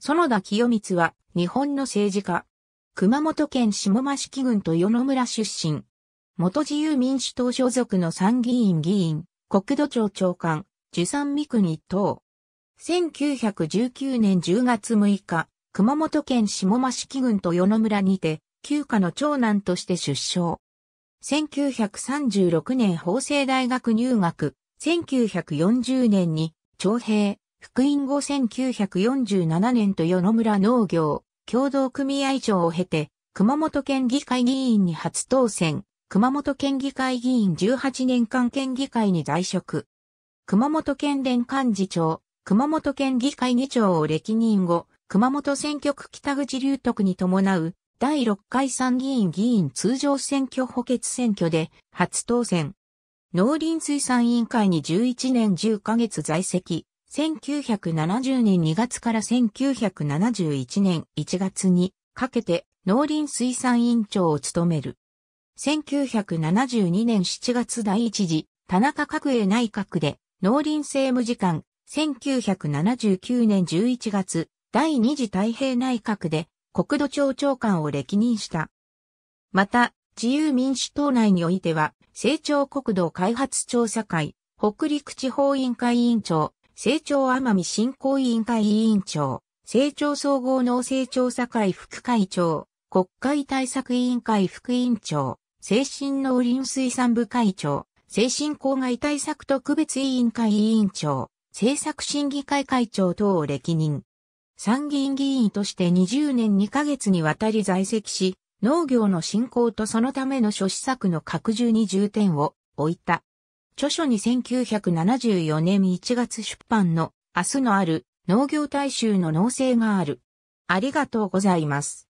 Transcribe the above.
園田清光は日本の政治家。熊本県下益郡与野村出身。元自由民主党所属の参議院議員、国土庁長官、受産三国等。1919年10月6日、熊本県下式郡と与野村にて、旧家の長男として出生。1936年法政大学入学、1940年に徴兵、福音後1947年と与野村農業共同組合長を経て、熊本県議会議員に初当選、熊本県議会議員18年間県議会に在職。熊本県連幹事長、熊本県議会議長を歴任後、熊本選挙区北口流徳に伴う第6回参議院議員通常選挙補欠選挙で初当選。農林水産委員会に11年10ヶ月在籍。1970年2月から1971年1月にかけて農林水産委員長を務める。1972年7月第一次田中角栄内閣で農林政務次官、1979年11月第二次太平内閣で国土庁長官を歴任した。また、自由民主党内においては、成長国土開発調査会、北陸地方委員会委員長、成長奄美振興委員会委員長、成長総合農政調査会副会長、国会対策委員会副委員長、精神農林水産部会長、精神公害対策特別委員会委員長、政策審議会会長等を歴任。参議院議員として20年2ヶ月にわたり在籍し、農業の振興とそのための諸施策の拡充に重点を置いた。著書に1974年1月出版の明日のある農業大衆の農政がある。ありがとうございます。